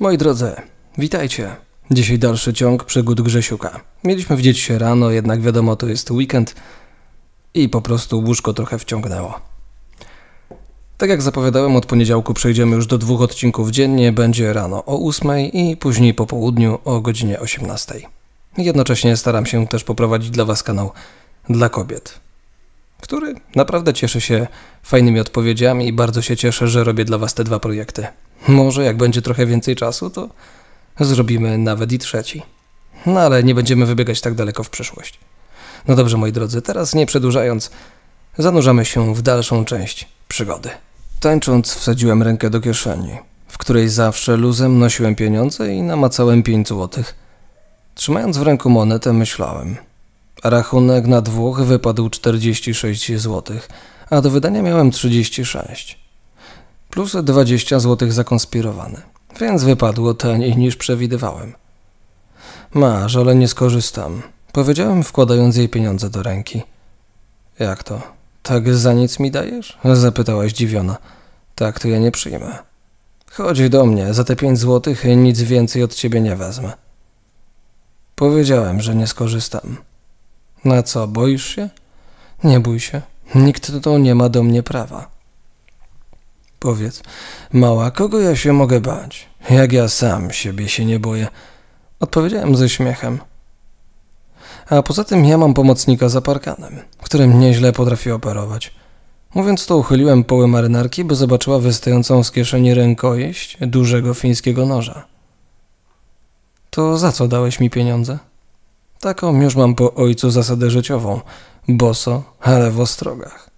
Moi drodzy, witajcie. Dzisiaj dalszy ciąg przygód Grzesiuka. Mieliśmy widzieć się rano, jednak wiadomo, to jest weekend i po prostu łóżko trochę wciągnęło. Tak jak zapowiadałem, od poniedziałku przejdziemy już do dwóch odcinków dziennie. Będzie rano o 8 i później po południu o godzinie 18. Jednocześnie staram się też poprowadzić dla Was kanał dla kobiet, który naprawdę cieszy się fajnymi odpowiedziami i bardzo się cieszę, że robię dla Was te dwa projekty. Może jak będzie trochę więcej czasu, to zrobimy nawet i trzeci. No ale nie będziemy wybiegać tak daleko w przyszłość. No dobrze, moi drodzy, teraz nie przedłużając, zanurzamy się w dalszą część przygody. Tańcząc wsadziłem rękę do kieszeni, w której zawsze luzem nosiłem pieniądze i namacałem pięć złotych. Trzymając w ręku monetę myślałem. Rachunek na dwóch wypadł 46 złotych, a do wydania miałem 36 plus 20 zł zakonspirowane, więc wypadło taniej niż przewidywałem. Masz, ale nie skorzystam, powiedziałem wkładając jej pieniądze do ręki. Jak to? Tak za nic mi dajesz? zapytała zdziwiona. Tak to ja nie przyjmę. Chodź do mnie, za te pięć złotych nic więcej od ciebie nie wezmę. Powiedziałem, że nie skorzystam. Na co, boisz się? Nie bój się, nikt tutaj nie ma do mnie prawa. Powiedz, mała, kogo ja się mogę bać? Jak ja sam siebie się nie boję. Odpowiedziałem ze śmiechem. A poza tym ja mam pomocnika za parkanem, którym nieźle potrafi operować. Mówiąc to, uchyliłem poły marynarki, by zobaczyła wystającą z kieszeni rękojeść dużego fińskiego noża. To za co dałeś mi pieniądze? Taką już mam po ojcu zasadę życiową. Boso, ale w ostrogach.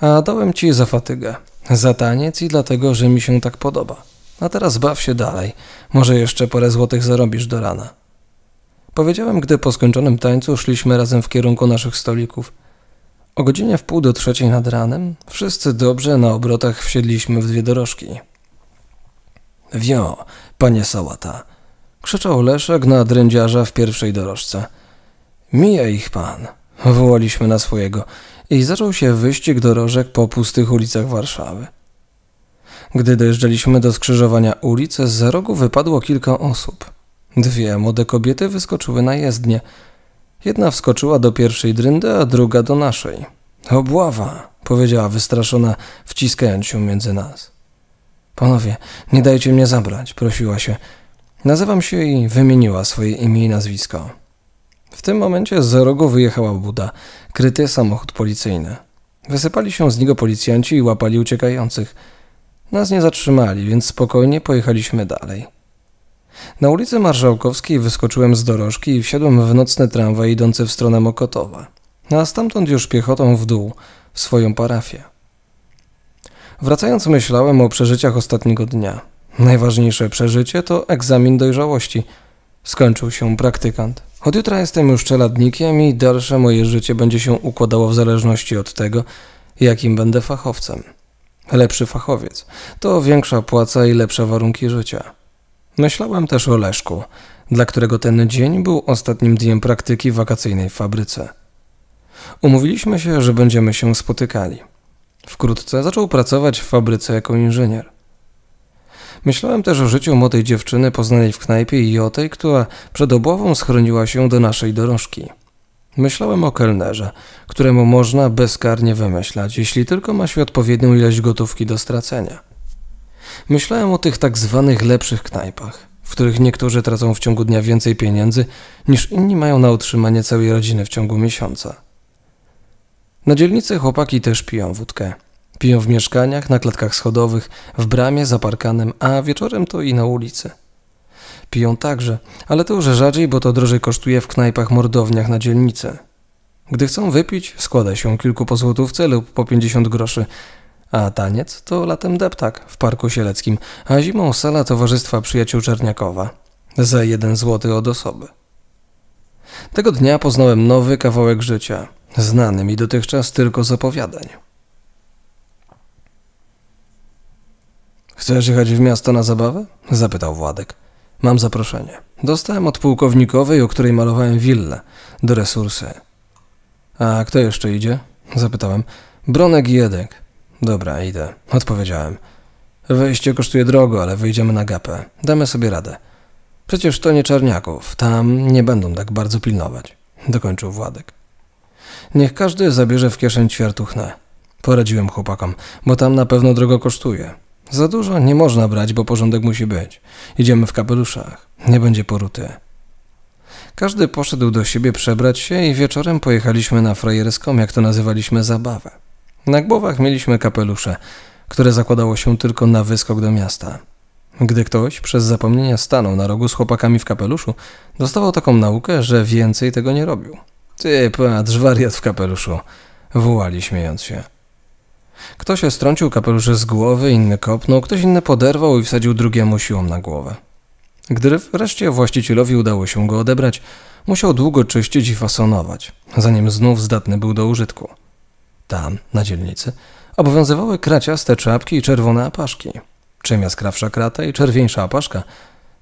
A dałem ci za fatygę za taniec i dlatego, że mi się tak podoba. A teraz baw się dalej. Może jeszcze parę złotych zarobisz do rana. Powiedziałem, gdy po skończonym tańcu szliśmy razem w kierunku naszych stolików. O godzinie w pół do trzeciej nad ranem wszyscy dobrze na obrotach wsiedliśmy w dwie dorożki. Wio, panie sałata! krzyczał Leszek na drędziarza w pierwszej dorożce. Mija ich pan! Wołaliśmy na swojego i zaczął się wyścig dorożek po pustych ulicach Warszawy. Gdy dojeżdżaliśmy do skrzyżowania ulic, z rogu wypadło kilka osób. Dwie młode kobiety wyskoczyły na jezdnię. Jedna wskoczyła do pierwszej dryndy, a druga do naszej. Obława, powiedziała wystraszona, wciskając się między nas. Panowie, nie dajcie mnie zabrać, prosiła się. Nazywam się i wymieniła swoje imię i nazwisko. W tym momencie z rogu wyjechała Buda, kryty samochód policyjny. Wysypali się z niego policjanci i łapali uciekających. Nas nie zatrzymali, więc spokojnie pojechaliśmy dalej. Na ulicy Marszałkowskiej wyskoczyłem z dorożki i wsiadłem w nocny tramwaj idący w stronę Mokotowa, no a stamtąd już piechotą w dół, w swoją parafię. Wracając myślałem o przeżyciach ostatniego dnia. Najważniejsze przeżycie to egzamin dojrzałości. Skończył się praktykant. Od jutra jestem już czeladnikiem i dalsze moje życie będzie się układało w zależności od tego, jakim będę fachowcem. Lepszy fachowiec to większa płaca i lepsze warunki życia. Myślałem też o Leszku, dla którego ten dzień był ostatnim dniem praktyki wakacyjnej w fabryce. Umówiliśmy się, że będziemy się spotykali. Wkrótce zaczął pracować w fabryce jako inżynier. Myślałem też o życiu młodej dziewczyny poznanej w knajpie i o tej, która przed obławą schroniła się do naszej dorożki. Myślałem o kelnerze, któremu można bezkarnie wymyślać, jeśli tylko ma się odpowiednią ilość gotówki do stracenia. Myślałem o tych tak zwanych lepszych knajpach, w których niektórzy tracą w ciągu dnia więcej pieniędzy niż inni mają na utrzymanie całej rodziny w ciągu miesiąca. Na dzielnicy chłopaki też piją wódkę. Piją w mieszkaniach, na klatkach schodowych, w bramie, zaparkanem, a wieczorem to i na ulicy. Piją także, ale to już rzadziej, bo to drożej kosztuje w knajpach mordowniach na dzielnicy. Gdy chcą wypić, składa się kilku po złotówce lub po 50 groszy. A taniec to latem deptak w Parku Sieleckim, a zimą sala Towarzystwa Przyjaciół Czerniakowa. Za jeden złoty od osoby. Tego dnia poznałem nowy kawałek życia, znany mi dotychczas tylko z opowiadań. Chcesz jechać w miasto na zabawę? Zapytał Władek. Mam zaproszenie. Dostałem od pułkownikowej, o której malowałem willę, do resursy. A kto jeszcze idzie? Zapytałem. Bronek i Jedek. Dobra, idę. Odpowiedziałem. Wejście kosztuje drogo, ale wyjdziemy na gapę. Damy sobie radę. Przecież to nie czarniaków. Tam nie będą tak bardzo pilnować. Dokończył Władek. Niech każdy zabierze w kieszeń ćwiartuchnę. Poradziłem chłopakom, bo tam na pewno drogo kosztuje. Za dużo nie można brać, bo porządek musi być. Idziemy w kapeluszach. Nie będzie poruty. Każdy poszedł do siebie przebrać się i wieczorem pojechaliśmy na frajerską, jak to nazywaliśmy, zabawę. Na głowach mieliśmy kapelusze, które zakładało się tylko na wyskok do miasta. Gdy ktoś przez zapomnienie stanął na rogu z chłopakami w kapeluszu, dostawał taką naukę, że więcej tego nie robił. Ty, patrz, wariat w kapeluszu, wołali śmiejąc się. Ktoś strącił kapelusze z głowy, inny kopnął, ktoś inny poderwał i wsadził drugiemu siłą na głowę. Gdy wreszcie właścicielowi udało się go odebrać, musiał długo czyścić i fasonować, zanim znów zdatny był do użytku. Tam, na dzielnicy, obowiązywały kraciaste czapki i czerwone apaszki. Czym jaskrawsza krata i czerwieńsza apaszka,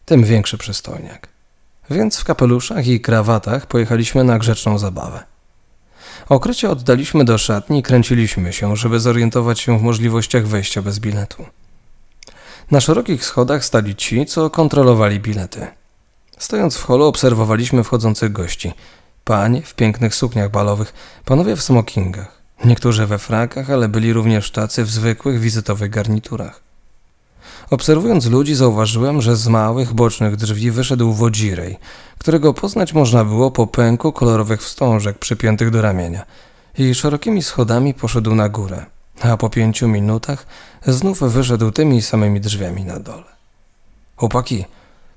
tym większy przystojniak. Więc w kapeluszach i krawatach pojechaliśmy na grzeczną zabawę. Okrycie oddaliśmy do szatni i kręciliśmy się, żeby zorientować się w możliwościach wejścia bez biletu. Na szerokich schodach stali ci, co kontrolowali bilety. Stojąc w holu obserwowaliśmy wchodzących gości. Panie w pięknych sukniach balowych, panowie w smokingach. Niektórzy we frakach, ale byli również tacy w zwykłych wizytowych garniturach. Obserwując ludzi zauważyłem, że z małych, bocznych drzwi wyszedł wodzirej, którego poznać można było po pęku kolorowych wstążek przypiętych do ramienia i szerokimi schodami poszedł na górę, a po pięciu minutach znów wyszedł tymi samymi drzwiami na dole. Chłopaki,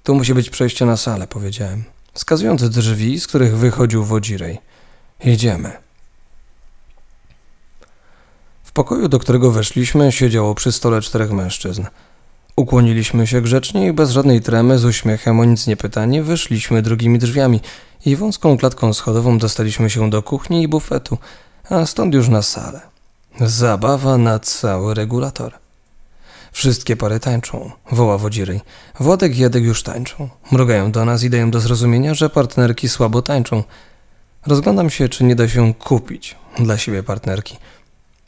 tu musi być przejście na salę, powiedziałem, wskazując drzwi, z których wychodził wodzirej. Idziemy. W pokoju, do którego weszliśmy, siedziało przy stole czterech mężczyzn – Ukłoniliśmy się grzecznie i bez żadnej tremy, z uśmiechem o nic nie pytanie, wyszliśmy drugimi drzwiami i wąską klatką schodową dostaliśmy się do kuchni i bufetu, a stąd już na salę. Zabawa na cały regulator. Wszystkie pary tańczą, woła wodziry. Władek i Jadek już tańczą. Mrugają do nas i dają do zrozumienia, że partnerki słabo tańczą. Rozglądam się, czy nie da się kupić dla siebie partnerki.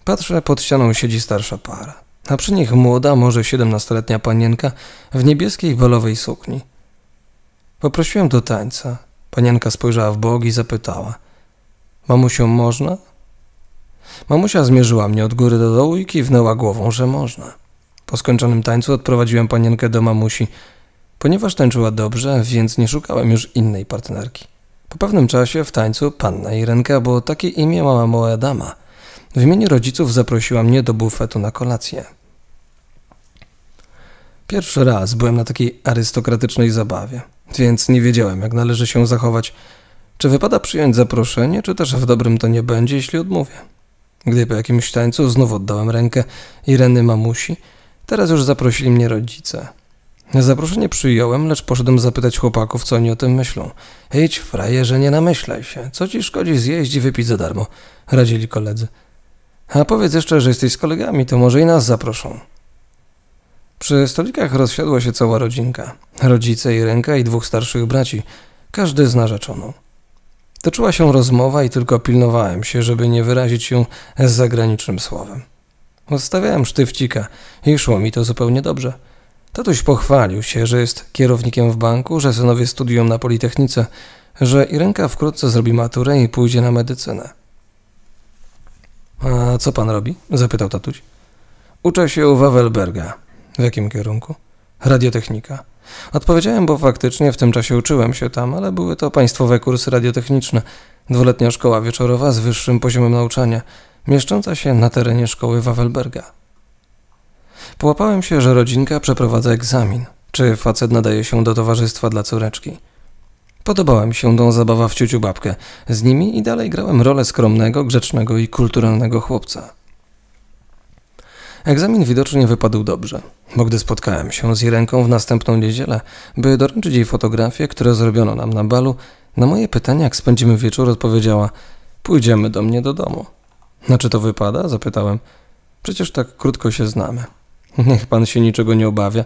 Patrzę, pod ścianą siedzi starsza para a przy nich młoda, może siedemnastoletnia panienka w niebieskiej balowej sukni. Poprosiłem do tańca. Panienka spojrzała w bok i zapytała. Mamusią można? Mamusia zmierzyła mnie od góry do dołu i kiwnęła głową, że można. Po skończonym tańcu odprowadziłem panienkę do mamusi. Ponieważ tańczyła dobrze, więc nie szukałem już innej partnerki. Po pewnym czasie w tańcu panna Irenka, bo takie imię ma moja dama – w imieniu rodziców zaprosiła mnie do bufetu na kolację. Pierwszy raz byłem na takiej arystokratycznej zabawie, więc nie wiedziałem, jak należy się zachować. Czy wypada przyjąć zaproszenie, czy też w dobrym to nie będzie, jeśli odmówię. Gdy po jakimś tańcu znowu oddałem rękę Ireny mamusi, teraz już zaprosili mnie rodzice. Zaproszenie przyjąłem, lecz poszedłem zapytać chłopaków, co oni o tym myślą. Idź, frajerze, nie namyślaj się. Co ci szkodzi zjeść i wypić za darmo? Radzili koledzy. A powiedz jeszcze, że jesteś z kolegami, to może i nas zaproszą. Przy stolikach rozsiadła się cała rodzinka. Rodzice i ręka i dwóch starszych braci. Każdy z narzeczoną. Toczyła się rozmowa i tylko pilnowałem się, żeby nie wyrazić się z zagranicznym słowem. Odstawiałem sztyfcika i szło mi to zupełnie dobrze. Tatuś pochwalił się, że jest kierownikiem w banku, że synowie studiują na Politechnice, że Irenka wkrótce zrobi maturę i pójdzie na medycynę. A co pan robi? zapytał tatuś. Uczę się Wawelberga. W jakim kierunku? Radiotechnika. Odpowiedziałem, bo faktycznie w tym czasie uczyłem się tam, ale były to państwowe kursy radiotechniczne. Dwuletnia szkoła wieczorowa z wyższym poziomem nauczania, mieszcząca się na terenie szkoły Wawelberga. Połapałem się, że rodzinka przeprowadza egzamin. Czy facet nadaje się do towarzystwa dla córeczki? Podobała mi się tą zabawa w ciuciu babkę. Z nimi i dalej grałem rolę skromnego, grzecznego i kulturalnego chłopca. Egzamin widocznie wypadł dobrze, bo gdy spotkałem się z Irenką w następną niedzielę, by doręczyć jej fotografie, które zrobiono nam na balu, na moje pytanie, jak spędzimy wieczór, odpowiedziała: Pójdziemy do mnie do domu. Na to wypada? zapytałem. Przecież tak krótko się znamy. Niech pan się niczego nie obawia,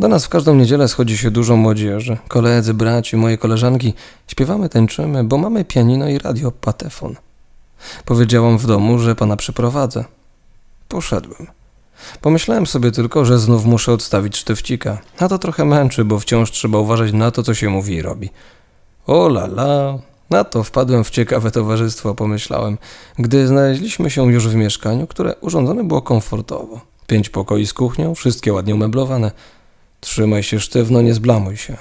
do nas w każdą niedzielę schodzi się dużo młodzieży. Koledzy, braci, moje koleżanki. Śpiewamy, tańczymy, bo mamy pianino i radio patefon. Powiedziałam w domu, że pana przyprowadzę. Poszedłem. Pomyślałem sobie tylko, że znów muszę odstawić sztyfcika. A to trochę męczy, bo wciąż trzeba uważać na to, co się mówi i robi. O la la, na to wpadłem w ciekawe towarzystwo, pomyślałem, gdy znaleźliśmy się już w mieszkaniu, które urządzone było komfortowo. Pięć pokoi z kuchnią, wszystkie ładnie umeblowane. Trzymaj się sztywno, nie zblamuj się.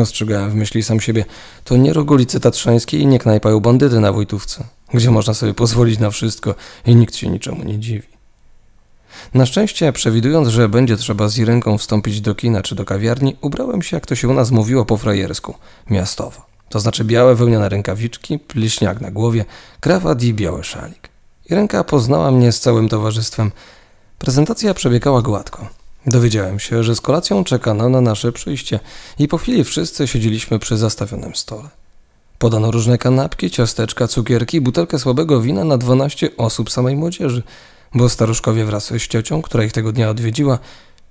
Ostrzegałem w myśli sam siebie. To nie rogu tatrzańskiej i nie knajpają bandyty na Wojtówce, gdzie można sobie pozwolić na wszystko i nikt się niczemu nie dziwi. Na szczęście, przewidując, że będzie trzeba z ręką wstąpić do kina czy do kawiarni, ubrałem się, jak to się u nas mówiło po frajersku, miastowo. To znaczy białe wełniane rękawiczki, pliśniak na głowie, krawat i biały szalik. Irenka poznała mnie z całym towarzystwem. Prezentacja przebiegała gładko. Dowiedziałem się, że z kolacją czekano na nasze przyjście i po chwili wszyscy siedzieliśmy przy zastawionym stole. Podano różne kanapki, ciasteczka, cukierki, i butelkę słabego wina na 12 osób samej młodzieży, bo staruszkowie wraz z ciocią, która ich tego dnia odwiedziła,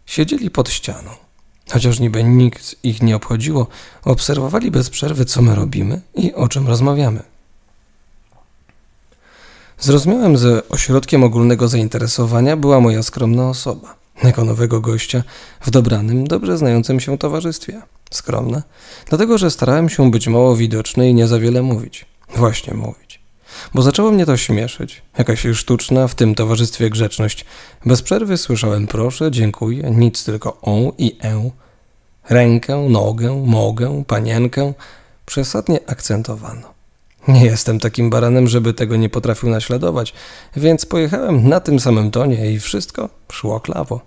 siedzieli pod ścianą. Chociaż niby nikt ich nie obchodziło, obserwowali bez przerwy, co my robimy i o czym rozmawiamy. Zrozumiałem, że ośrodkiem ogólnego zainteresowania była moja skromna osoba – jako nowego gościa w dobranym, dobrze znającym się towarzystwie. Skromne, dlatego że starałem się być mało widoczny i nie za wiele mówić. Właśnie mówić. Bo zaczęło mnie to śmieszyć. Jakaś sztuczna w tym towarzystwie grzeczność. Bez przerwy słyszałem proszę, dziękuję, nic tylko on i e. Rękę, nogę, mogę, panienkę przesadnie akcentowano. Nie jestem takim baranem, żeby tego nie potrafił naśladować, więc pojechałem na tym samym tonie i wszystko szło klawo.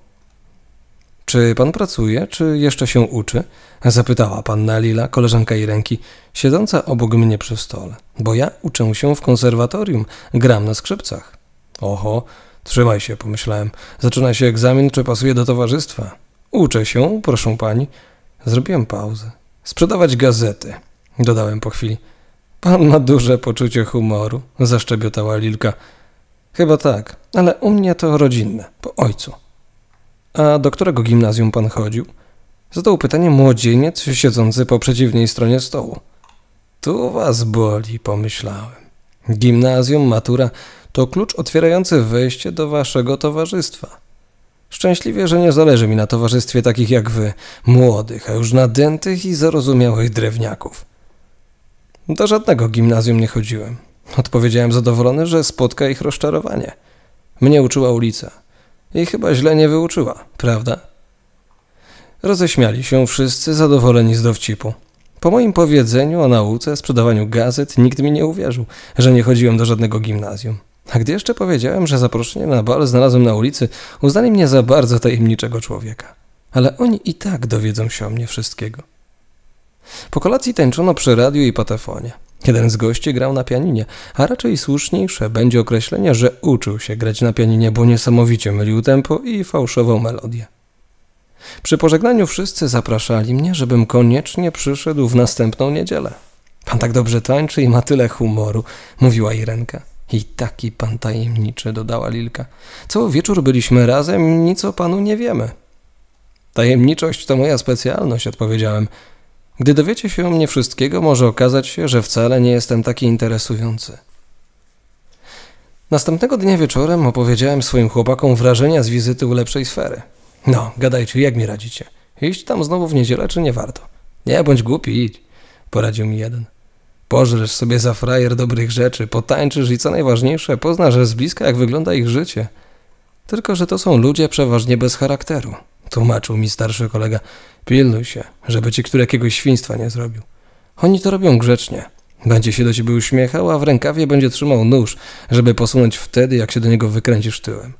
Czy pan pracuje, czy jeszcze się uczy? Zapytała panna Lila, koleżanka Irenki, siedząca obok mnie przy stole, bo ja uczę się w konserwatorium, gram na skrzypcach. Oho, trzymaj się, pomyślałem. Zaczyna się egzamin, czy pasuje do towarzystwa. Uczę się, proszę pani. Zrobiłem pauzę. Sprzedawać gazety, dodałem po chwili. Pan ma duże poczucie humoru, zaszczebiotała Lilka. Chyba tak, ale u mnie to rodzinne, po ojcu. A do którego gimnazjum pan chodził? Zadał pytanie młodzieniec siedzący po przeciwnej stronie stołu. Tu was boli, pomyślałem. Gimnazjum, matura to klucz otwierający wejście do waszego towarzystwa. Szczęśliwie, że nie zależy mi na towarzystwie takich jak wy, młodych, a już nadętych i zarozumiałych drewniaków. Do no żadnego gimnazjum nie chodziłem. Odpowiedziałem zadowolony, że spotka ich rozczarowanie. Mnie uczyła ulica. I chyba źle nie wyuczyła, prawda? Roześmiali się wszyscy zadowoleni z dowcipu. Po moim powiedzeniu o nauce, sprzedawaniu gazet, nikt mi nie uwierzył, że nie chodziłem do żadnego gimnazjum. A gdy jeszcze powiedziałem, że zaproszenie na bal znalazłem na ulicy, uznali mnie za bardzo tajemniczego człowieka. Ale oni i tak dowiedzą się o mnie wszystkiego. Po kolacji tańczono przy radiu i patefonie. Jeden z gości grał na pianinie, a raczej słuszniejsze będzie określenie, że uczył się grać na pianinie, bo niesamowicie mylił tempo i fałszował melodię. Przy pożegnaniu wszyscy zapraszali mnie, żebym koniecznie przyszedł w następną niedzielę. Pan tak dobrze tańczy i ma tyle humoru, mówiła Irenka. I taki pan tajemniczy, dodała Lilka. Co wieczór byliśmy razem, nic o panu nie wiemy. Tajemniczość to moja specjalność, odpowiedziałem. Gdy dowiecie się o mnie wszystkiego, może okazać się, że wcale nie jestem taki interesujący. Następnego dnia wieczorem opowiedziałem swoim chłopakom wrażenia z wizyty u lepszej sfery. No, gadajcie, jak mi radzicie? Iść tam znowu w niedzielę, czy nie warto? Nie bądź głupi, idź, poradził mi jeden. Pożresz sobie za frajer dobrych rzeczy, potańczysz i co najważniejsze, poznasz z bliska, jak wygląda ich życie. Tylko, że to są ludzie przeważnie bez charakteru tłumaczył mi starszy kolega. Pilnuj się, żeby ci który jakiegoś świństwa nie zrobił. Oni to robią grzecznie. Będzie się do ciebie uśmiechał, a w rękawie będzie trzymał nóż, żeby posunąć wtedy, jak się do niego wykręcisz tyłem.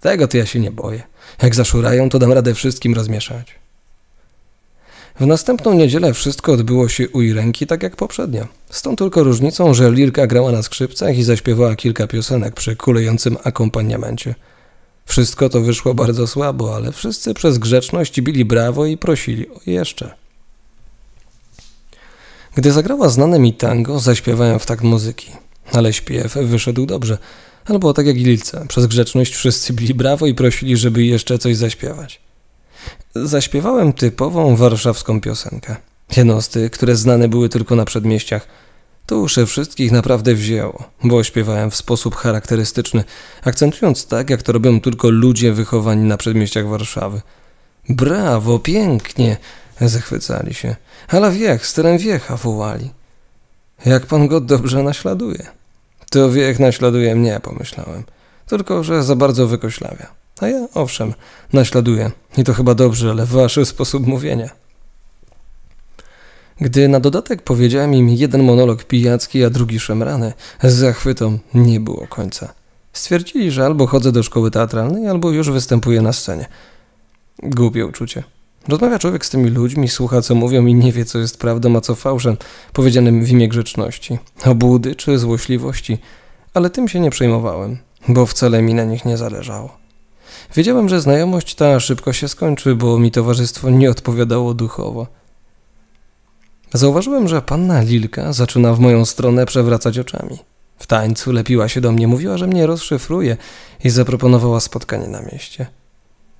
Tego to ja się nie boję. Jak zaszurają, to dam radę wszystkim rozmieszać. W następną niedzielę wszystko odbyło się u ręki tak jak poprzednio. Z tą tylko różnicą, że Lilka grała na skrzypcach i zaśpiewała kilka piosenek przy kulejącym akompaniamencie – wszystko to wyszło bardzo słabo, ale wszyscy przez grzeczność bili brawo i prosili o jeszcze. Gdy zagrała znane mi tango, zaśpiewałem w takt muzyki. Ale śpiew wyszedł dobrze. Albo tak jak Lilce, przez grzeczność wszyscy bili brawo i prosili, żeby jeszcze coś zaśpiewać. Zaśpiewałem typową warszawską piosenkę. Jedno z tych, które znane były tylko na przedmieściach – Tuszy wszystkich naprawdę wzięło, bo śpiewałem w sposób charakterystyczny, akcentując tak, jak to robią tylko ludzie wychowani na przedmieściach Warszawy. Brawo, pięknie! Zachwycali się. Ale wiech, stylem wiecha wołali. Jak pan go dobrze naśladuje. To wiech naśladuje mnie, pomyślałem. Tylko, że za bardzo wykoślawia. A ja, owszem, naśladuję. I to chyba dobrze, ale waszy sposób mówienia. Gdy na dodatek powiedziałem im jeden monolog pijacki, a drugi szemrany, z zachwytą nie było końca. Stwierdzili, że albo chodzę do szkoły teatralnej, albo już występuję na scenie. Głupie uczucie. Rozmawia człowiek z tymi ludźmi, słucha co mówią i nie wie, co jest prawdą, a co fałszem, powiedzianym w imię grzeczności, obłudy czy złośliwości. Ale tym się nie przejmowałem, bo wcale mi na nich nie zależało. Wiedziałem, że znajomość ta szybko się skończy, bo mi towarzystwo nie odpowiadało duchowo. Zauważyłem, że panna Lilka zaczyna w moją stronę przewracać oczami. W tańcu lepiła się do mnie, mówiła, że mnie rozszyfruje i zaproponowała spotkanie na mieście.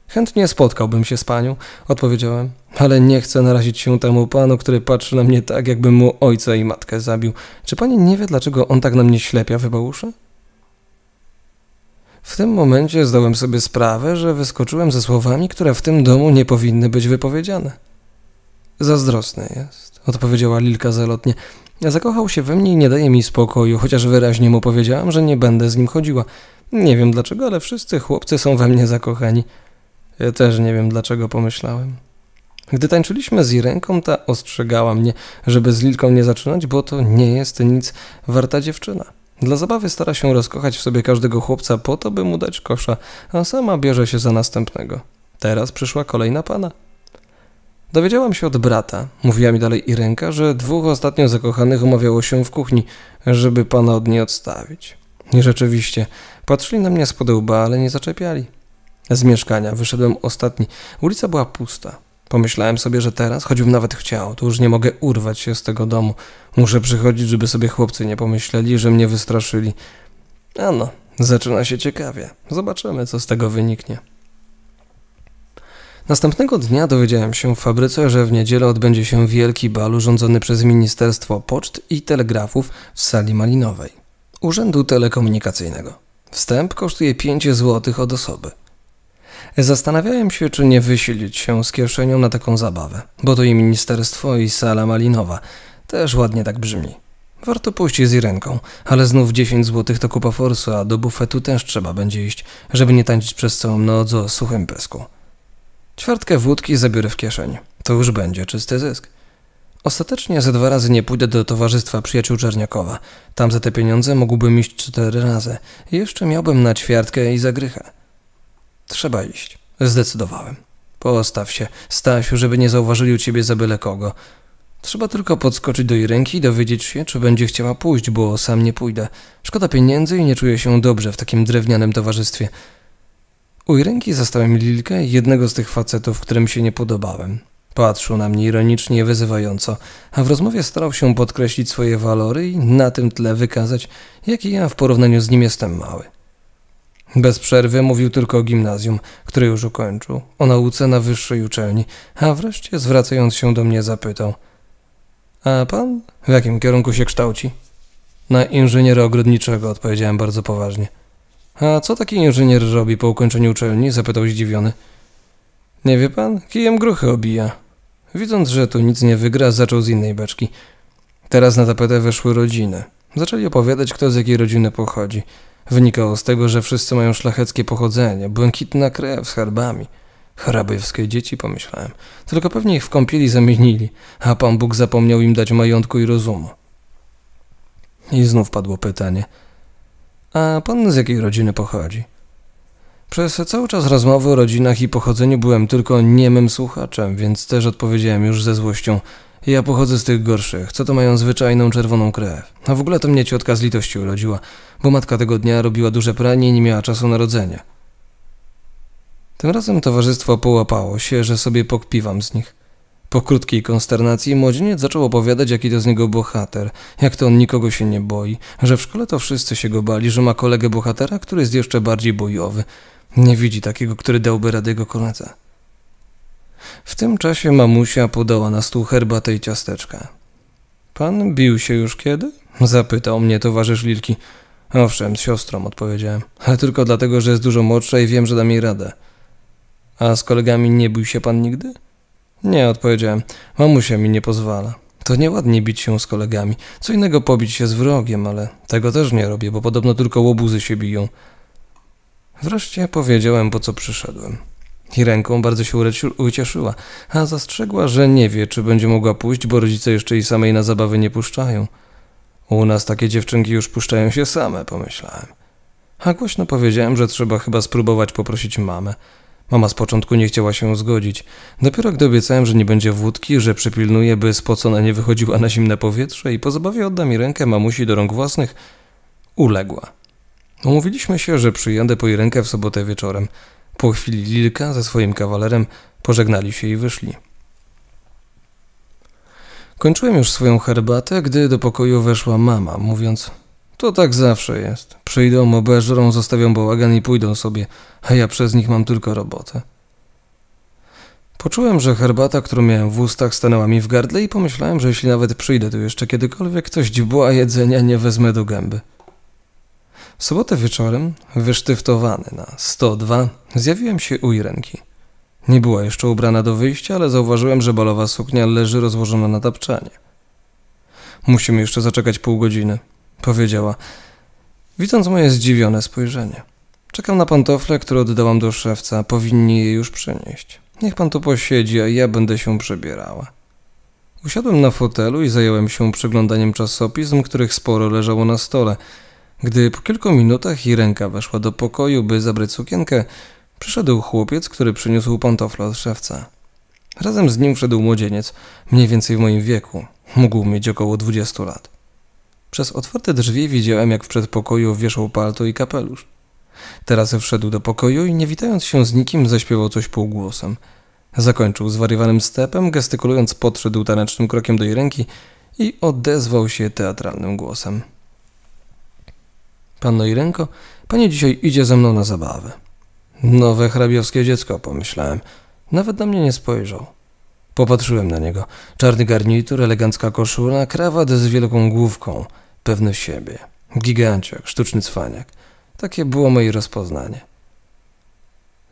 Chętnie spotkałbym się z panią, odpowiedziałem, ale nie chcę narazić się temu panu, który patrzy na mnie tak, jakby mu ojca i matkę zabił. Czy pani nie wie, dlaczego on tak na mnie ślepia, wybałusze? W tym momencie zdałem sobie sprawę, że wyskoczyłem ze słowami, które w tym domu nie powinny być wypowiedziane. Zazdrosny jest odpowiedziała Lilka zalotnie. Zakochał się we mnie i nie daje mi spokoju, chociaż wyraźnie mu powiedziałam, że nie będę z nim chodziła. Nie wiem dlaczego, ale wszyscy chłopcy są we mnie zakochani. Ja też nie wiem dlaczego pomyślałem. Gdy tańczyliśmy z Irenką, ta ostrzegała mnie, żeby z Lilką nie zaczynać, bo to nie jest nic warta dziewczyna. Dla zabawy stara się rozkochać w sobie każdego chłopca po to, by mu dać kosza, a sama bierze się za następnego. Teraz przyszła kolej na pana. Dowiedziałam się od brata, mówiła mi dalej Irenka, że dwóch ostatnio zakochanych umawiało się w kuchni, żeby pana od niej odstawić. I rzeczywiście, patrzyli na mnie z łba, ale nie zaczepiali. Z mieszkania wyszedłem ostatni. Ulica była pusta. Pomyślałem sobie, że teraz, choćbym nawet chciał, to już nie mogę urwać się z tego domu. Muszę przychodzić, żeby sobie chłopcy nie pomyśleli, że mnie wystraszyli. Ano, zaczyna się ciekawie. Zobaczymy, co z tego wyniknie. Następnego dnia dowiedziałem się w fabryce, że w niedzielę odbędzie się wielki bal urządzony przez Ministerstwo Poczt i Telegrafów w sali malinowej Urzędu Telekomunikacyjnego. Wstęp kosztuje 5 zł od osoby. Zastanawiałem się, czy nie wysilić się z kieszenią na taką zabawę, bo to i ministerstwo, i sala malinowa. Też ładnie tak brzmi. Warto pójść z Irenką, ale znów 10 zł to kupa forsu, a do bufetu też trzeba będzie iść, żeby nie tańczyć przez całą noc o suchym pysku. Czwartkę wódki zabiorę w kieszeń. To już będzie czysty zysk. Ostatecznie ze dwa razy nie pójdę do Towarzystwa Przyjaciół Czerniakowa. Tam za te pieniądze mógłbym iść cztery razy. Jeszcze miałbym na ćwiartkę i zagrychę. Trzeba iść. Zdecydowałem. Postaw się, Stasiu, żeby nie zauważyli u ciebie za byle kogo. Trzeba tylko podskoczyć do jej ręki i dowiedzieć się, czy będzie chciała pójść, bo sam nie pójdę. Szkoda pieniędzy i nie czuję się dobrze w takim drewnianym towarzystwie. U ręki zastałem Lilkę, jednego z tych facetów, którym się nie podobałem. Patrzył na mnie ironicznie i wyzywająco, a w rozmowie starał się podkreślić swoje walory i na tym tle wykazać, jaki ja w porównaniu z nim jestem mały. Bez przerwy mówił tylko o gimnazjum, które już ukończył, o nauce na wyższej uczelni, a wreszcie zwracając się do mnie zapytał: A pan w jakim kierunku się kształci? Na inżyniera ogrodniczego odpowiedziałem bardzo poważnie. A co taki inżynier robi po ukończeniu uczelni? zapytał zdziwiony. Nie wie pan? Kijem gruchy obija. Widząc, że tu nic nie wygra, zaczął z innej beczki. Teraz na tapetę weszły rodziny. Zaczęli opowiadać, kto z jakiej rodziny pochodzi. Wynikało z tego, że wszyscy mają szlacheckie pochodzenie, błękitna krew z herbami. Hrabejowskie dzieci, pomyślałem. Tylko pewnie ich w kąpieli zamienili, a Pan Bóg zapomniał im dać majątku i rozumu. I znów padło pytanie – a pan z jakiej rodziny pochodzi? Przez cały czas rozmowy o rodzinach i pochodzeniu byłem tylko niemym słuchaczem, więc też odpowiedziałem już ze złością. Ja pochodzę z tych gorszych, co to mają zwyczajną czerwoną krew. A w ogóle to mnie ciotka z litości urodziła, bo matka tego dnia robiła duże pranie i nie miała czasu na Tym razem towarzystwo połapało się, że sobie pokpiwam z nich. Po krótkiej konsternacji młodzieniec zaczął opowiadać, jaki to z niego bohater, jak to on nikogo się nie boi, że w szkole to wszyscy się go bali, że ma kolegę bohatera, który jest jeszcze bardziej bojowy. Nie widzi takiego, który dałby radę jego koledze. W tym czasie mamusia podała na stół herbatę i ciasteczka. Pan bił się już kiedy? Zapytał mnie towarzysz Lilki. Owszem, z siostrą, odpowiedziałem, ale tylko dlatego, że jest dużo młodsza i wiem, że da mi radę. A z kolegami nie bił się pan nigdy? Nie, odpowiedziałem. Mamusia mi nie pozwala. To nieładnie bić się z kolegami. Co innego pobić się z wrogiem, ale tego też nie robię, bo podobno tylko łobuzy się biją. Wreszcie powiedziałem, po co przyszedłem. I ręką bardzo się ucieszyła, a zastrzegła, że nie wie, czy będzie mogła pójść, bo rodzice jeszcze i samej na zabawy nie puszczają. U nas takie dziewczynki już puszczają się same, pomyślałem. A głośno powiedziałem, że trzeba chyba spróbować poprosić mamę. Mama z początku nie chciała się zgodzić. Dopiero gdy obiecałem, że nie będzie wódki, że przypilnuję, by spocona nie wychodziła na zimne powietrze i po zabawie odda mi rękę mamusi do rąk własnych, uległa. Umówiliśmy się, że przyjadę po jej rękę w sobotę wieczorem. Po chwili Lilka ze swoim kawalerem pożegnali się i wyszli. Kończyłem już swoją herbatę, gdy do pokoju weszła mama, mówiąc – to tak zawsze jest. Przyjdą, obeżrą, zostawią bałagan i pójdą sobie, a ja przez nich mam tylko robotę. Poczułem, że herbata, którą miałem w ustach, stanęła mi w gardle i pomyślałem, że jeśli nawet przyjdę tu jeszcze kiedykolwiek, ktoś dźbła jedzenia nie wezmę do gęby. W sobotę wieczorem, wysztyftowany na 102, zjawiłem się u Irenki. Nie była jeszcze ubrana do wyjścia, ale zauważyłem, że balowa suknia leży rozłożona na tapczanie. Musimy jeszcze zaczekać pół godziny, powiedziała, widząc moje zdziwione spojrzenie. Czekam na pantofle, które oddałam do szewca, powinni je już przynieść. Niech pan tu posiedzi, a ja będę się przebierała. Usiadłem na fotelu i zająłem się przeglądaniem czasopism, których sporo leżało na stole. Gdy po kilku minutach i ręka weszła do pokoju, by zabrać sukienkę, przyszedł chłopiec, który przyniósł pantofle od szewca. Razem z nim wszedł młodzieniec, mniej więcej w moim wieku. Mógł mieć około 20 lat. Przez otwarte drzwi widziałem, jak w przedpokoju wieszał palto i kapelusz. Teraz wszedł do pokoju i nie witając się z nikim, zaśpiewał coś półgłosem. Zakończył zwariowanym stepem, gestykulując podszedł tanecznym krokiem do jej ręki i odezwał się teatralnym głosem. Panno Irenko, pani dzisiaj idzie ze mną na zabawę. Nowe hrabiowskie dziecko, pomyślałem. Nawet na mnie nie spojrzał. Popatrzyłem na niego. Czarny garnitur, elegancka koszula, krawat z wielką główką – pewny siebie, giganciak, sztuczny cwaniak. Takie było moje rozpoznanie.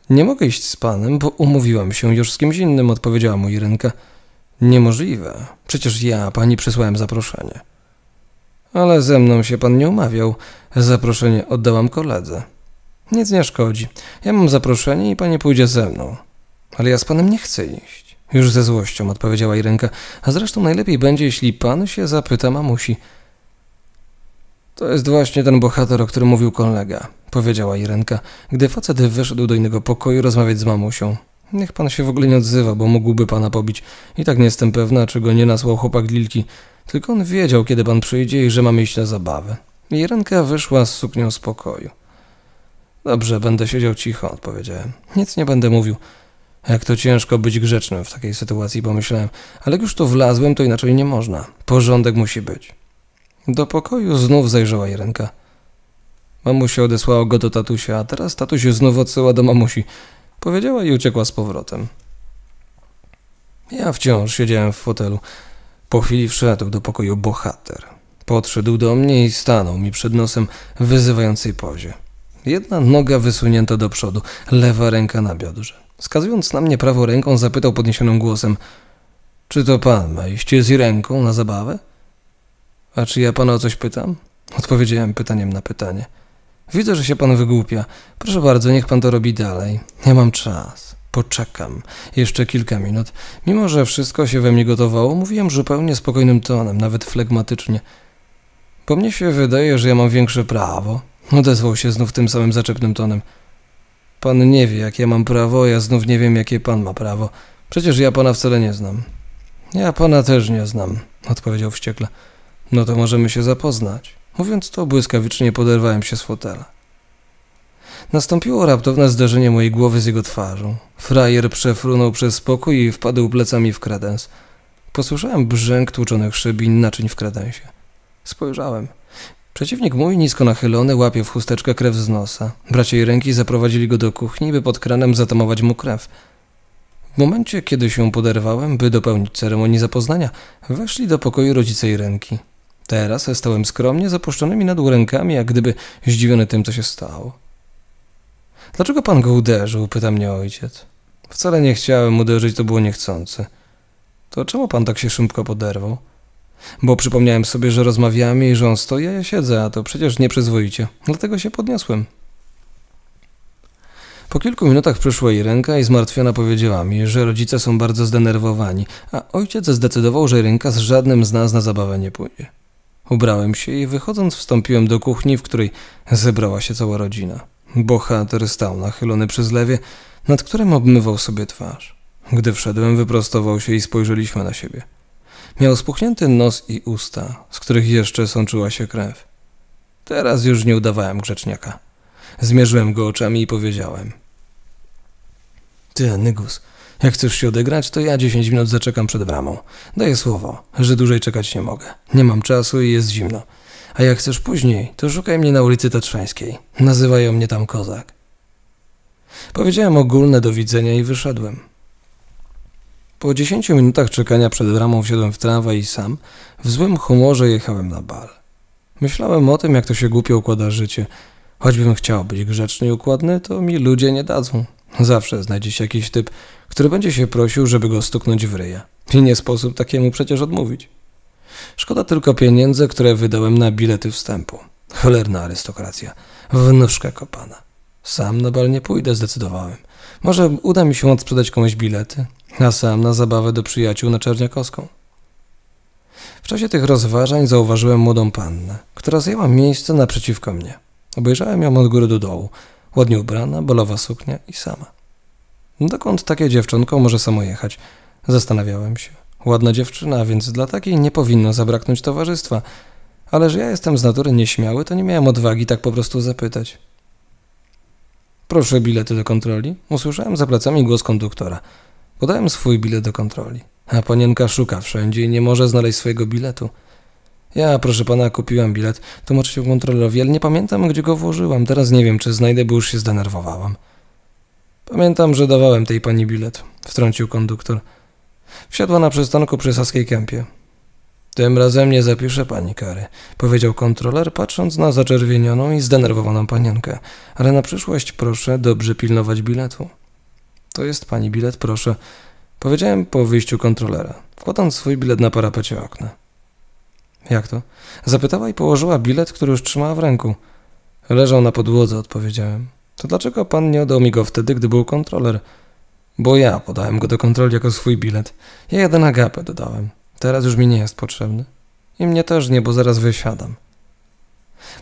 Nie mogę iść z panem, bo umówiłam się już z kimś innym, odpowiedziała mu Irynka. Niemożliwe. Przecież ja pani przysłałem zaproszenie. Ale ze mną się pan nie umawiał. Zaproszenie oddałam koledze. Nic nie szkodzi. Ja mam zaproszenie i pani pójdzie ze mną. Ale ja z panem nie chcę iść. Już ze złością odpowiedziała Irenka. A zresztą najlepiej będzie, jeśli pan się zapyta mamusi. To jest właśnie ten bohater, o którym mówił kolega, powiedziała Irenka, gdy facet wyszedł do innego pokoju rozmawiać z mamusią. Niech pan się w ogóle nie odzywa, bo mógłby pana pobić. I tak nie jestem pewna, czy go nie nasłał chłopak Lilki. Tylko on wiedział, kiedy pan przyjdzie i że mamy iść na zabawę. Irenka wyszła z suknią z pokoju. Dobrze, będę siedział cicho, odpowiedziałem. Nic nie będę mówił. Jak to ciężko być grzecznym w takiej sytuacji, pomyślałem. Ale jak już tu wlazłem, to inaczej nie można. Porządek musi być. Do pokoju znów zajrzała Jerenka. Mamusia odesłała go do tatusia, a teraz tatusia znów odsyła do mamusi. Powiedziała i uciekła z powrotem. Ja wciąż siedziałem w fotelu. Po chwili wszedł do pokoju bohater. Podszedł do mnie i stanął mi przed nosem w wyzywającej pozie. Jedna noga wysunięta do przodu, lewa ręka na biodrze. Skazując na mnie prawą ręką, zapytał podniesionym głosem: Czy to pan ma iść z ręką na zabawę? A czy ja pana o coś pytam? Odpowiedziałem pytaniem na pytanie. Widzę, że się pan wygłupia. Proszę bardzo, niech pan to robi dalej. Ja mam czas. Poczekam. Jeszcze kilka minut. Mimo, że wszystko się we mnie gotowało, mówiłem zupełnie spokojnym tonem, nawet flegmatycznie. Po mnie się wydaje, że ja mam większe prawo. Odezwał się znów tym samym zaczepnym tonem. Pan nie wie, jakie ja mam prawo, a ja znów nie wiem, jakie pan ma prawo. Przecież ja pana wcale nie znam. Ja pana też nie znam, odpowiedział wściekle. No to możemy się zapoznać. Mówiąc to, błyskawicznie poderwałem się z fotela. Nastąpiło raptowne zderzenie mojej głowy z jego twarzą. Frajer przefrunął przez spokój i wpadł plecami w kredens. Posłyszałem brzęk tłuczonych i naczyń w kredensie. Spojrzałem. Przeciwnik mój, nisko nachylony, łapie w chusteczkę krew z nosa. Bracia i ręki zaprowadzili go do kuchni, by pod kranem zatamować mu krew. W momencie, kiedy się poderwałem, by dopełnić ceremonii zapoznania, weszli do pokoju rodzice i ręki. Teraz stałem skromnie zapuszczonymi na dół rękami, jak gdyby zdziwiony tym, co się stało. Dlaczego pan go uderzył? pyta mnie ojciec. Wcale nie chciałem uderzyć, to było niechcące. To czemu pan tak się szybko poderwał? Bo przypomniałem sobie, że rozmawiamy i że on stoi, a ja siedzę, a to przecież nieprzyzwoicie. Dlatego się podniosłem. Po kilku minutach przyszła jej ręka i zmartwiona powiedziała mi, że rodzice są bardzo zdenerwowani, a ojciec zdecydował, że ręka z żadnym z nas na zabawę nie pójdzie. Ubrałem się i wychodząc wstąpiłem do kuchni, w której zebrała się cała rodzina. Bohater stał nachylony przez lewie, nad którym obmywał sobie twarz. Gdy wszedłem, wyprostował się i spojrzeliśmy na siebie. Miał spuchnięty nos i usta, z których jeszcze sączyła się krew. Teraz już nie udawałem grzeczniaka. Zmierzyłem go oczami i powiedziałem. Ty, Nygus, jak chcesz się odegrać, to ja 10 minut zaczekam przed bramą. Daję słowo, że dłużej czekać nie mogę. Nie mam czasu i jest zimno. A jak chcesz później, to szukaj mnie na ulicy Tatrzańskiej. Nazywają mnie tam kozak. Powiedziałem ogólne do widzenia i wyszedłem. Po 10 minutach czekania przed bramą wsiadłem w trawę i sam, w złym humorze jechałem na bal. Myślałem o tym, jak to się głupio układa życie. Choćbym chciał być grzeczny i układny, to mi ludzie nie dadzą. Zawsze znajdzie się jakiś typ, który będzie się prosił, żeby go stuknąć w ryja. I nie sposób takiemu przecież odmówić. Szkoda tylko pieniędzy, które wydałem na bilety wstępu. Cholerna arystokracja. Wnóżka kopana. Sam na bal nie pójdę, zdecydowałem. Może uda mi się odsprzedać komuś bilety, a sam na zabawę do przyjaciół na Czerniakowską. W czasie tych rozważań zauważyłem młodą pannę, która zajęła miejsce naprzeciwko mnie. Obejrzałem ją od góry do dołu, Ładnie ubrana, bolowa suknia i sama. No dokąd takie dziewczynko może samo jechać? Zastanawiałem się. Ładna dziewczyna, więc dla takiej nie powinno zabraknąć towarzystwa. Ale że ja jestem z natury nieśmiały, to nie miałem odwagi tak po prostu zapytać. Proszę bilety do kontroli. Usłyszałem za plecami głos konduktora. Podałem swój bilet do kontroli. A panienka szuka wszędzie i nie może znaleźć swojego biletu. Ja, proszę pana, kupiłam bilet. Tłumaczy się kontrolerowi, ale nie pamiętam, gdzie go włożyłam. Teraz nie wiem, czy znajdę, bo już się zdenerwowałam. Pamiętam, że dawałem tej pani bilet, wtrącił konduktor. Wsiadła na przystanku przy Saskiej Kępie. Tym razem nie zapiszę pani kary, powiedział kontroler, patrząc na zaczerwienioną i zdenerwowaną panienkę. Ale na przyszłość proszę dobrze pilnować biletu. To jest pani bilet, proszę. Powiedziałem po wyjściu kontrolera, wkładając swój bilet na parapecie okna. Jak to? Zapytała i położyła bilet, który już trzymała w ręku. Leżał na podłodze, odpowiedziałem. To dlaczego pan nie oddał mi go wtedy, gdy był kontroler? Bo ja podałem go do kontroli jako swój bilet. Ja jadę na gapę, dodałem. Teraz już mi nie jest potrzebny. I mnie też nie, bo zaraz wysiadam.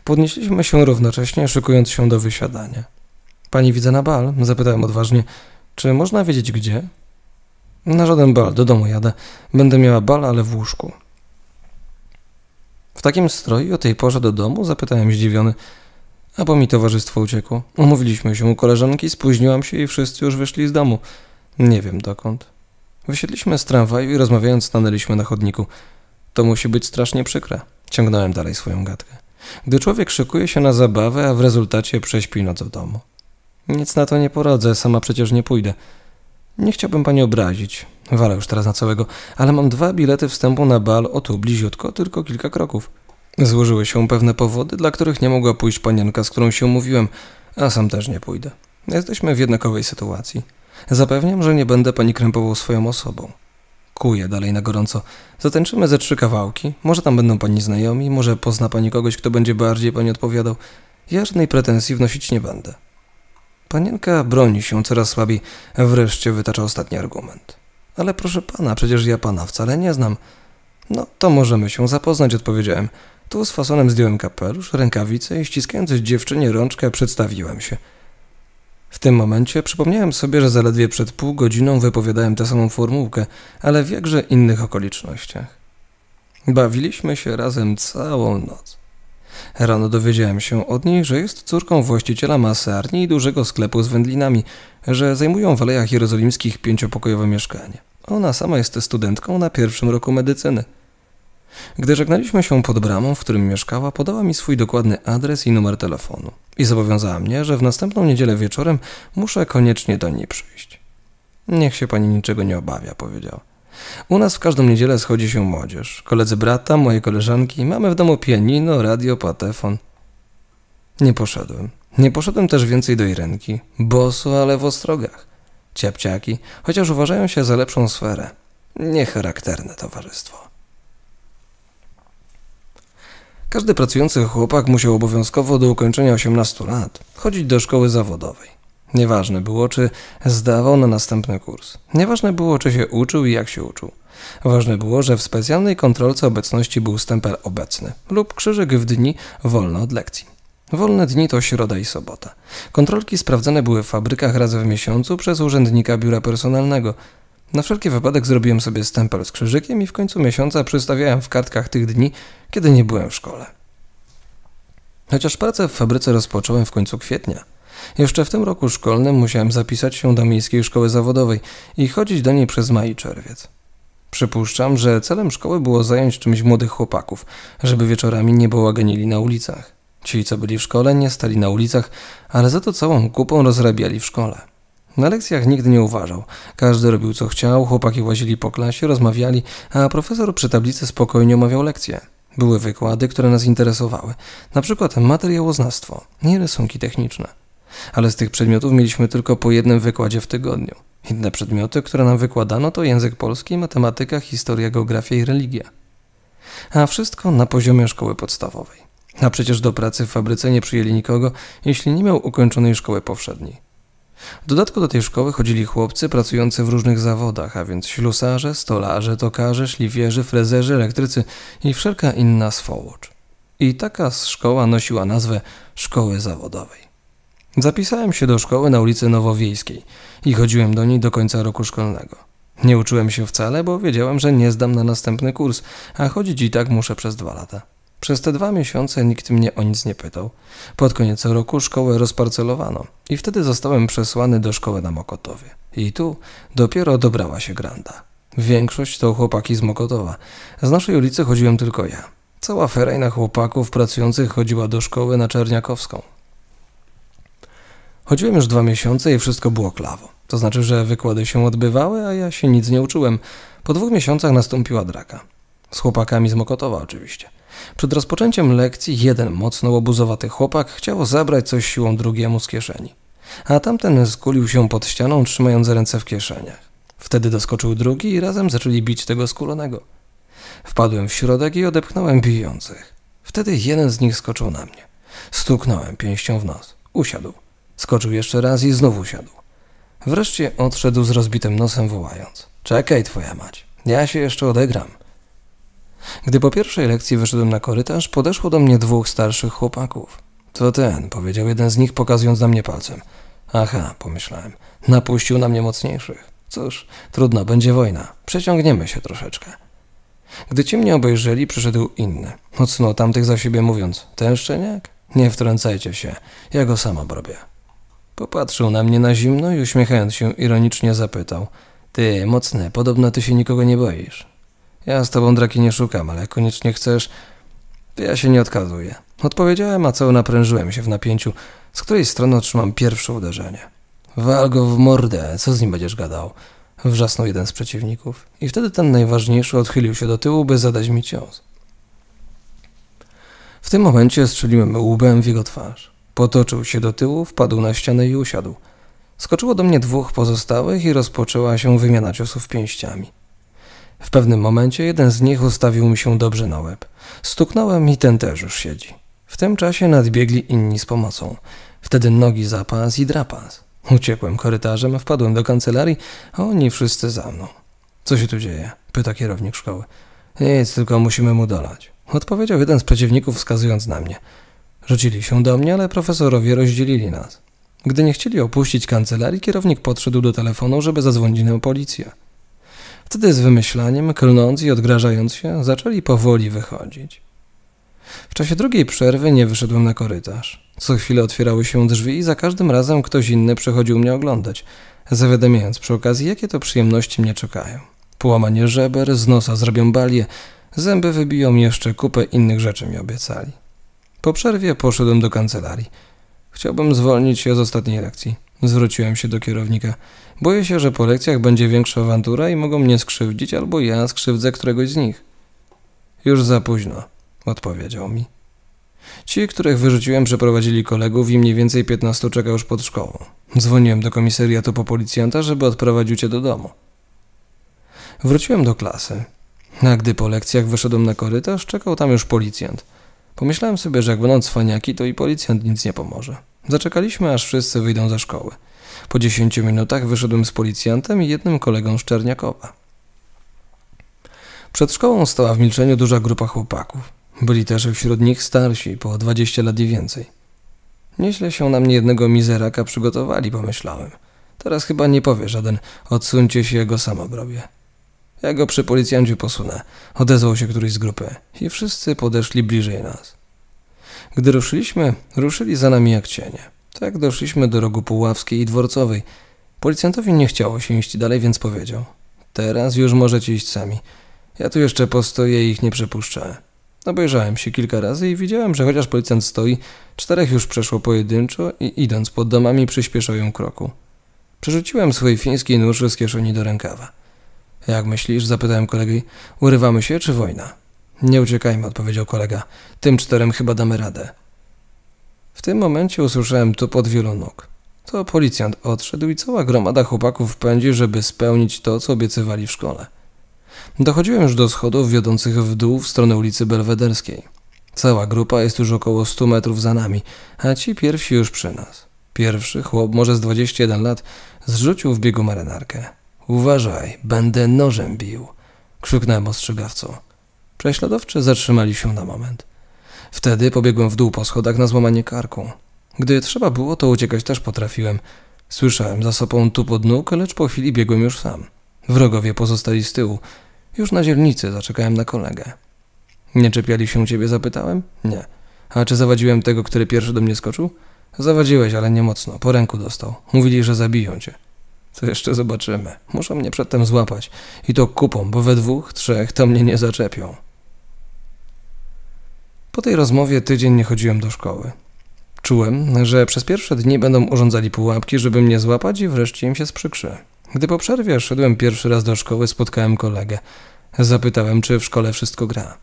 Podnieśliśmy się równocześnie, szykując się do wysiadania. Pani widzę na bal, zapytałem odważnie. Czy można wiedzieć gdzie? Na żaden bal, do domu jadę. Będę miała bal, ale w łóżku. W takim stroju o tej porze do domu? Zapytałem zdziwiony. A bo mi towarzystwo uciekło. Umówiliśmy się u koleżanki, spóźniłam się i wszyscy już wyszli z domu. Nie wiem dokąd. Wysiedliśmy z tramwaju i rozmawiając stanęliśmy na chodniku. To musi być strasznie przykre. Ciągnąłem dalej swoją gadkę. Gdy człowiek szykuje się na zabawę, a w rezultacie prześpi noc w domu. Nic na to nie poradzę, sama przecież nie pójdę. Nie chciałbym pani obrazić. Walę już teraz na całego, ale mam dwa bilety wstępu na bal o tu bliziutko, tylko kilka kroków. Złożyły się pewne powody, dla których nie mogła pójść panienka, z którą się umówiłem, a sam też nie pójdę. Jesteśmy w jednakowej sytuacji. Zapewniam, że nie będę pani krępował swoją osobą. Kuję dalej na gorąco. Zatańczymy ze trzy kawałki. Może tam będą pani znajomi, może pozna pani kogoś, kto będzie bardziej pani odpowiadał. Ja żadnej pretensji wnosić nie będę. Panienka broni się coraz słabiej, wreszcie wytacza ostatni argument. Ale proszę pana, przecież ja pana wcale nie znam. No to możemy się zapoznać, odpowiedziałem. Tu z fasonem zdjąłem kapelusz, rękawice i ściskając dziewczynie rączkę przedstawiłem się. W tym momencie przypomniałem sobie, że zaledwie przed pół godziną wypowiadałem tę samą formułkę, ale w jakże innych okolicznościach. Bawiliśmy się razem całą noc. Rano dowiedziałem się od niej, że jest córką właściciela masarni i dużego sklepu z wędlinami, że zajmują w Alejach Jerozolimskich pięciopokojowe mieszkanie. Ona sama jest studentką na pierwszym roku medycyny. Gdy żegnaliśmy się pod bramą, w którym mieszkała, podała mi swój dokładny adres i numer telefonu i zobowiązała mnie, że w następną niedzielę wieczorem muszę koniecznie do niej przyjść. Niech się pani niczego nie obawia, powiedziała. U nas w każdą niedzielę schodzi się młodzież. Koledzy brata, moje koleżanki, mamy w domu pianino, radio, patefon. Nie poszedłem. Nie poszedłem też więcej do Irenki. Boso, ale w ostrogach. Ciapciaki, chociaż uważają się za lepszą sferę. Niecharakterne towarzystwo. Każdy pracujący chłopak musiał obowiązkowo do ukończenia 18 lat chodzić do szkoły zawodowej. Nieważne było, czy zdawał na następny kurs. Nieważne było, czy się uczył i jak się uczył. Ważne było, że w specjalnej kontrolce obecności był stempel obecny lub krzyżyk w dni wolno od lekcji. Wolne dni to środa i sobota. Kontrolki sprawdzane były w fabrykach raz w miesiącu przez urzędnika biura personalnego. Na wszelki wypadek zrobiłem sobie stempel z krzyżykiem i w końcu miesiąca przystawiałem w kartkach tych dni, kiedy nie byłem w szkole. Chociaż pracę w fabryce rozpocząłem w końcu kwietnia, jeszcze w tym roku szkolnym musiałem zapisać się do miejskiej szkoły zawodowej i chodzić do niej przez maj i czerwiec. Przypuszczam, że celem szkoły było zająć czymś młodych chłopaków, żeby wieczorami nie bałaganili na ulicach. Ci, co byli w szkole, nie stali na ulicach, ale za to całą kupą rozrabiali w szkole. Na lekcjach nikt nie uważał. Każdy robił co chciał, chłopaki łazili po klasie, rozmawiali, a profesor przy tablicy spokojnie omawiał lekcje. Były wykłady, które nas interesowały, na przykład materiałoznawstwo nie rysunki techniczne ale z tych przedmiotów mieliśmy tylko po jednym wykładzie w tygodniu. Inne przedmioty, które nam wykładano, to język polski, matematyka, historia, geografia i religia. A wszystko na poziomie szkoły podstawowej. A przecież do pracy w fabryce nie przyjęli nikogo, jeśli nie miał ukończonej szkoły powszedniej. W dodatku do tej szkoły chodzili chłopcy pracujący w różnych zawodach, a więc ślusarze, stolarze, tokarze, śliwierzy, frezerzy, elektrycy i wszelka inna swołocz. I taka szkoła nosiła nazwę szkoły zawodowej. Zapisałem się do szkoły na ulicy Nowowiejskiej i chodziłem do niej do końca roku szkolnego. Nie uczyłem się wcale, bo wiedziałem, że nie zdam na następny kurs, a chodzić i tak muszę przez dwa lata. Przez te dwa miesiące nikt mnie o nic nie pytał. Pod koniec roku szkołę rozparcelowano i wtedy zostałem przesłany do szkoły na Mokotowie. I tu dopiero dobrała się granda. Większość to chłopaki z Mokotowa. Z naszej ulicy chodziłem tylko ja. Cała ferajna chłopaków pracujących chodziła do szkoły na Czerniakowską. Chodziłem już dwa miesiące i wszystko było klawo. To znaczy, że wykłady się odbywały, a ja się nic nie uczyłem. Po dwóch miesiącach nastąpiła draka. Z chłopakami z Mokotowa oczywiście. Przed rozpoczęciem lekcji jeden mocno łobuzowaty chłopak chciał zabrać coś siłą drugiemu z kieszeni. A tamten skulił się pod ścianą, trzymając ręce w kieszeniach. Wtedy doskoczył drugi i razem zaczęli bić tego skulonego. Wpadłem w środek i odepchnąłem bijących. Wtedy jeden z nich skoczył na mnie. Stuknąłem pięścią w nos. Usiadł. Skoczył jeszcze raz i znowu siadł. Wreszcie odszedł z rozbitym nosem, wołając: Czekaj, twoja mać, ja się jeszcze odegram. Gdy po pierwszej lekcji wyszedłem na korytarz, podeszło do mnie dwóch starszych chłopaków. To ten, powiedział jeden z nich, pokazując na mnie palcem. Aha, pomyślałem, napuścił na mnie mocniejszych. Cóż, trudno, będzie wojna, przeciągniemy się troszeczkę. Gdy ci mnie obejrzeli, przyszedł inny. Odsunął tamtych za siebie, mówiąc: Ten szczeniak? Nie wtrącajcie się, ja go sama robię. Popatrzył na mnie na zimno i uśmiechając się ironicznie zapytał. Ty, mocny, podobno ty się nikogo nie boisz. Ja z tobą draki nie szukam, ale koniecznie chcesz... Ja się nie odkazuję. Odpowiedziałem, a cały naprężyłem się w napięciu, z której strony otrzymam pierwsze uderzenie. Wal go w mordę, co z nim będziesz gadał? Wrzasnął jeden z przeciwników i wtedy ten najważniejszy odchylił się do tyłu, by zadać mi cios. W tym momencie strzeliłem łbem w jego twarz. Potoczył się do tyłu, wpadł na ścianę i usiadł. Skoczyło do mnie dwóch pozostałych i rozpoczęła się wymiana ciosów pięściami. W pewnym momencie jeden z nich ustawił mi się dobrze na łeb. Stuknąłem i ten też już siedzi. W tym czasie nadbiegli inni z pomocą. Wtedy nogi zapas i drapas. Uciekłem korytarzem, wpadłem do kancelarii, a oni wszyscy za mną. Co się tu dzieje? pyta kierownik szkoły. Nic, tylko musimy mu dolać. Odpowiedział jeden z przeciwników wskazując na mnie. Rzucili się do mnie, ale profesorowie rozdzielili nas. Gdy nie chcieli opuścić kancelarii, kierownik podszedł do telefonu, żeby zadzwonić na policję. Wtedy z wymyślaniem, klnąc i odgrażając się, zaczęli powoli wychodzić. W czasie drugiej przerwy nie wyszedłem na korytarz. Co chwilę otwierały się drzwi i za każdym razem ktoś inny przychodził mnie oglądać, zawiadamiając przy okazji, jakie to przyjemności mnie czekają. Połamanie żeber, z nosa zrobią balię, zęby wybiją jeszcze kupę innych rzeczy mi obiecali. Po przerwie poszedłem do kancelarii. Chciałbym zwolnić się z ostatniej lekcji. Zwróciłem się do kierownika. Boję się, że po lekcjach będzie większa awantura i mogą mnie skrzywdzić, albo ja skrzywdzę któregoś z nich. Już za późno, odpowiedział mi. Ci, których wyrzuciłem, przeprowadzili kolegów i mniej więcej 15 czeka już pod szkołą. Dzwoniłem do komisariatu po policjanta, żeby odprowadził cię do domu. Wróciłem do klasy. A gdy po lekcjach wyszedłem na korytarz, czekał tam już policjant. Pomyślałem sobie, że jak będą cwaniaki, to i policjant nic nie pomoże. Zaczekaliśmy, aż wszyscy wyjdą ze szkoły. Po dziesięciu minutach wyszedłem z policjantem i jednym kolegą z Czerniakowa. Przed szkołą stała w milczeniu duża grupa chłopaków. Byli też wśród nich starsi, po 20 lat i więcej. Nieźle się na mnie jednego mizeraka przygotowali, pomyślałem. Teraz chyba nie powie żaden, odsuńcie się, jego sam ja go przy policjancie posunę, odezwał się któryś z grupy i wszyscy podeszli bliżej nas. Gdy ruszyliśmy, ruszyli za nami jak cienie. Tak doszliśmy do rogu Puławskiej i Dworcowej. Policjantowi nie chciało się iść dalej, więc powiedział. Teraz już możecie iść sami. Ja tu jeszcze postoję i ich nie przepuszczę. Obejrzałem się kilka razy i widziałem, że chociaż policjant stoi, czterech już przeszło pojedynczo i idąc pod domami przyspieszają kroku. Przerzuciłem swój fiński nóż z kieszeni do rękawa. Jak myślisz? Zapytałem kolegi. Urywamy się czy wojna? Nie uciekajmy, odpowiedział kolega. Tym czterem chyba damy radę. W tym momencie usłyszałem tu pod wielu nóg. To policjant odszedł i cała gromada chłopaków pędzi, żeby spełnić to, co obiecywali w szkole. Dochodziłem już do schodów wiodących w dół w stronę ulicy Belwederskiej. Cała grupa jest już około 100 metrów za nami, a ci pierwsi już przy nas. Pierwszy chłop, może z 21 lat, zrzucił w biegu marynarkę. Uważaj, będę nożem bił, krzyknąłem ostrzegawcą. Prześladowcy zatrzymali się na moment. Wtedy pobiegłem w dół po schodach na złamanie karku. Gdy trzeba było, to uciekać też potrafiłem. Słyszałem za sobą tu pod nóg, lecz po chwili biegłem już sam. Wrogowie pozostali z tyłu. Już na zielnicy zaczekałem na kolegę. Nie czepiali się ciebie, zapytałem? Nie. A czy zawadziłem tego, który pierwszy do mnie skoczył? Zawadziłeś, ale nie mocno. Po ręku dostał. Mówili, że zabiją cię. To jeszcze zobaczymy. Muszą mnie przedtem złapać. I to kupą, bo we dwóch, trzech to mnie nie zaczepią. Po tej rozmowie tydzień nie chodziłem do szkoły. Czułem, że przez pierwsze dni będą urządzali pułapki, żeby mnie złapać i wreszcie im się sprzykrzy. Gdy po przerwie szedłem pierwszy raz do szkoły, spotkałem kolegę. Zapytałem, czy w szkole wszystko gra.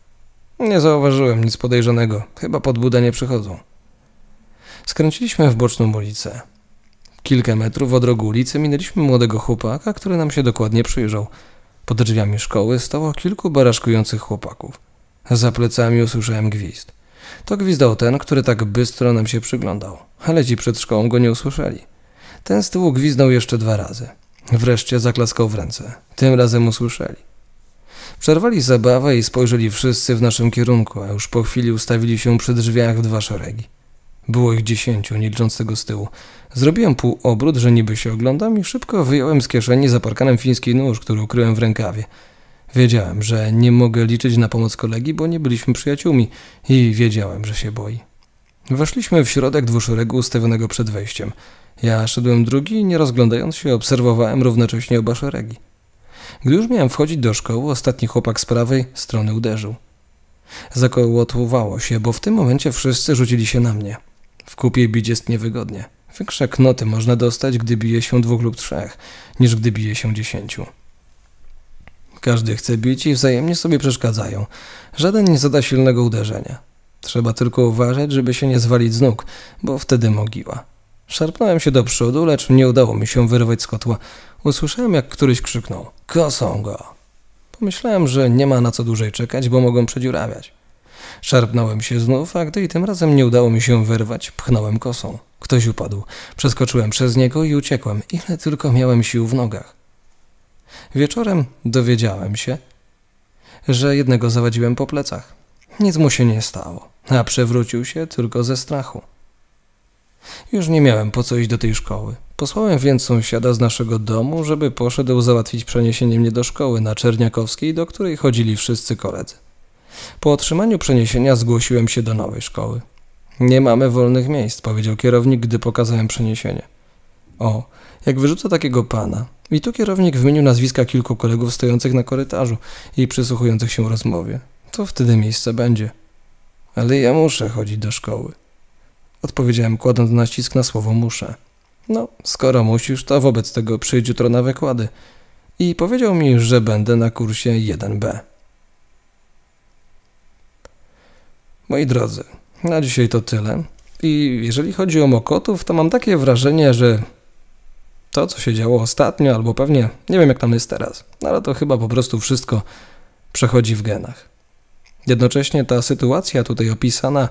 Nie zauważyłem nic podejrzanego. Chyba pod budę nie przychodzą. Skręciliśmy w boczną ulicę. Kilka metrów od rogu ulicy minęliśmy młodego chłopaka, który nam się dokładnie przyjrzał. Pod drzwiami szkoły stało kilku baraszkujących chłopaków. Za plecami usłyszałem gwizd. To gwizdał ten, który tak bystro nam się przyglądał, ale ci przed szkołą go nie usłyszeli. Ten z tyłu gwizdnął jeszcze dwa razy. Wreszcie zaklaskał w ręce. Tym razem usłyszeli. Przerwali zabawę i spojrzeli wszyscy w naszym kierunku, a już po chwili ustawili się przy drzwiach w dwa szeregi. Było ich dziesięciu, nie licząc tego z tyłu. Zrobiłem pół obrót, że niby się oglądam i szybko wyjąłem z kieszeni zaparkanem parkanem fiński nóż, który ukryłem w rękawie. Wiedziałem, że nie mogę liczyć na pomoc kolegi, bo nie byliśmy przyjaciółmi i wiedziałem, że się boi. Weszliśmy w środek dwuszeregu ustawionego przed wejściem. Ja szedłem drugi i nie rozglądając się obserwowałem równocześnie oba szeregi. Gdy już miałem wchodzić do szkoły, ostatni chłopak z prawej strony uderzył. Zakołotłowało się, bo w tym momencie wszyscy rzucili się na mnie. W kupie bić jest niewygodnie. Większe knoty można dostać, gdy bije się dwóch lub trzech, niż gdy bije się dziesięciu. Każdy chce bić i wzajemnie sobie przeszkadzają. Żaden nie zada silnego uderzenia. Trzeba tylko uważać, żeby się nie zwalić z nóg, bo wtedy mogiła. Szarpnąłem się do przodu, lecz nie udało mi się wyrwać z kotła. Usłyszałem, jak któryś krzyknął – kosą go! Pomyślałem, że nie ma na co dłużej czekać, bo mogą przedziurawiać. Szarpnąłem się znów, a gdy i tym razem nie udało mi się wyrwać, pchnąłem kosą. Ktoś upadł. Przeskoczyłem przez niego i uciekłem, ile tylko miałem sił w nogach. Wieczorem dowiedziałem się, że jednego zawadziłem po plecach. Nic mu się nie stało, a przewrócił się tylko ze strachu. Już nie miałem po co iść do tej szkoły. Posłałem więc sąsiada z naszego domu, żeby poszedł załatwić przeniesienie mnie do szkoły na Czerniakowskiej, do której chodzili wszyscy koledzy. Po otrzymaniu przeniesienia zgłosiłem się do nowej szkoły. Nie mamy wolnych miejsc, powiedział kierownik, gdy pokazałem przeniesienie. O, jak wyrzucę takiego pana. I tu kierownik wymienił nazwiska kilku kolegów stojących na korytarzu i przysłuchujących się rozmowie. To wtedy miejsce będzie. Ale ja muszę chodzić do szkoły. Odpowiedziałem, kładąc nacisk na słowo muszę. No, skoro musisz, to wobec tego przyjdź jutro na wykłady. I powiedział mi, że będę na kursie 1B. Moi drodzy, na dzisiaj to tyle. I jeżeli chodzi o Mokotów, to mam takie wrażenie, że to, co się działo ostatnio, albo pewnie nie wiem, jak tam jest teraz, no ale to chyba po prostu wszystko przechodzi w genach. Jednocześnie ta sytuacja tutaj opisana,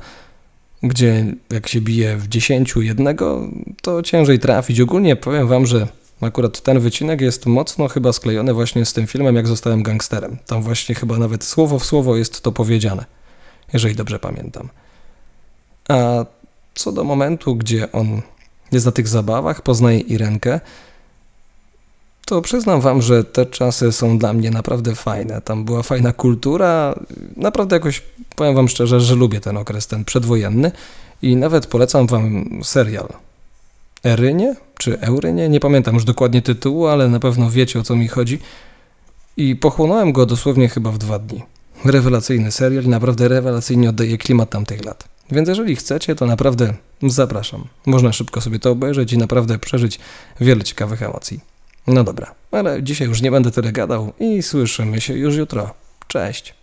gdzie jak się bije w dziesięciu jednego, to ciężej trafić. Ogólnie powiem wam, że akurat ten wycinek jest mocno chyba sklejony właśnie z tym filmem, jak zostałem gangsterem. Tam właśnie chyba nawet słowo w słowo jest to powiedziane, jeżeli dobrze pamiętam. A co do momentu, gdzie on jest na tych zabawach, poznaje Irenkę, to przyznam wam, że te czasy są dla mnie naprawdę fajne. Tam była fajna kultura. Naprawdę jakoś powiem wam szczerze, że lubię ten okres, ten przedwojenny i nawet polecam wam serial. Erynie czy Eurynie? Nie pamiętam już dokładnie tytułu, ale na pewno wiecie o co mi chodzi. I pochłonąłem go dosłownie chyba w dwa dni. Rewelacyjny serial, naprawdę rewelacyjnie oddaje klimat tamtych lat. Więc jeżeli chcecie, to naprawdę zapraszam. Można szybko sobie to obejrzeć i naprawdę przeżyć wiele ciekawych emocji. No dobra, ale dzisiaj już nie będę tyle gadał i słyszymy się już jutro. Cześć!